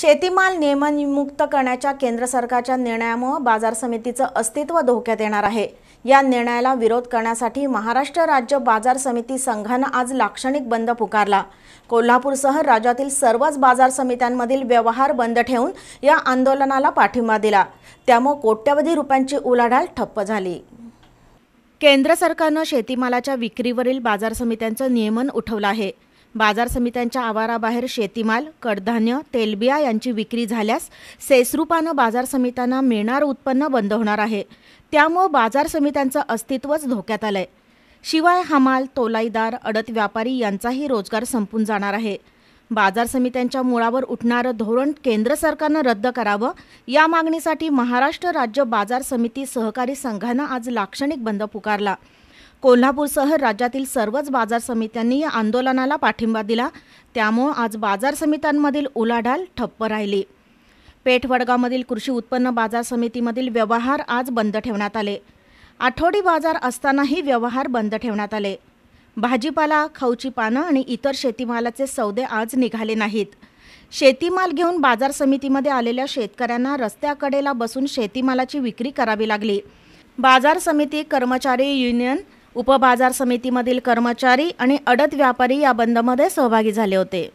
शेतीमाल नियमनमुक्त करण्याच्या केंद्र सरकारच्या निर्णयामुळं बाजार समितीचं अस्तित्व धोक्यात येणार आहे या निर्णयाला विरोध करण्यासाठी महाराष्ट्र राज्य बाजार समिती संघानं आज लाक्षणिक बंद पुकारला कोल्हापूरसह राज्यातील सर्वच बाजार समित्यांमधील व्यवहार बंद ठेवून या आंदोलनाला पाठिंबा दिला त्यामुळं कोट्यवधी रुपयांची उलाढाल ठप्प झाली केंद्र सरकारनं शेतीमालाच्या विक्रीवरील बाजार समित्यांचं नियमन उठवलं आहे बाजार समित्यांच्या आवाराबाहेर शेतीमाल कडधान्य तेलबिया यांची विक्री झाल्यास सेसरूपानं बाजार समित्यांना मिळणारं उत्पन्न बंद होणार आहे त्यामुळं बाजार समित्यांचं अस्तित्वच धोक्यात आलंय शिवाय हमाल तोलाईदार अडत व्यापारी यांचाही रोजगार संपून जाणार आहे बाजार समित्यांच्या मुळावर उठणारं धोरण केंद्र सरकारनं रद्द करावं या मागणीसाठी महाराष्ट्र राज्य बाजार समिती सहकारी संघानं आज लाक्षणिक बंद पुकारला कोल्हापूरसह राज्यातील सर्वच बाजार समित्यांनी या आंदोलनाला पाठिंबा दिला त्यामुळं आज बाजार समित्यांमधील उलाढाल ठप्प राहिली पेठवडगावमधील कृषी उत्पन्न बाजार समितीमधील व्यवहार आज बंद ठेवण्यात आले आठवडी बाजार असतानाही व्यवहार बंद ठेवण्यात आले भाजीपाला खाऊची पानं आणि इतर शेतीमालाचे सौदे आज निघाले नाहीत शेतीमाल घेऊन बाजार समितीमध्ये आलेल्या शेतकऱ्यांना रस्त्याकडेला बसून शेतीमालाची विक्री करावी लागली बाजार समिती कर्मचारी युनियन उपबाजार समितीमधील कर्मचारी आणि अडत व्यापारी या बंदमध्ये सहभागी झाले होते